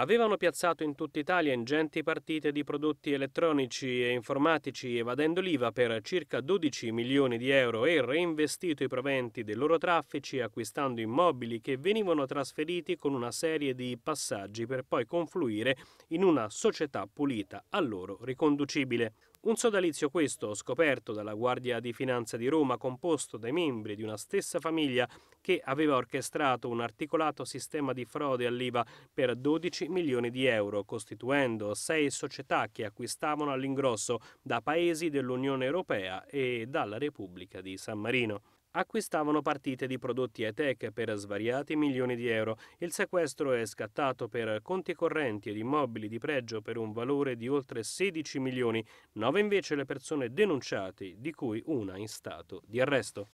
avevano piazzato in tutta Italia ingenti partite di prodotti elettronici e informatici evadendo l'IVA per circa 12 milioni di euro e reinvestito i proventi dei loro traffici acquistando immobili che venivano trasferiti con una serie di passaggi per poi confluire in una società pulita a loro riconducibile. Un sodalizio questo, scoperto dalla Guardia di Finanza di Roma, composto dai membri di una stessa famiglia che aveva orchestrato un articolato sistema di frode all'IVA per 12 milioni di euro, costituendo sei società che acquistavano all'ingrosso da paesi dell'Unione Europea e dalla Repubblica di San Marino acquistavano partite di prodotti high-tech per svariati milioni di euro. Il sequestro è scattato per conti correnti ed immobili di pregio per un valore di oltre 16 milioni, nove invece le persone denunciate, di cui una in stato di arresto.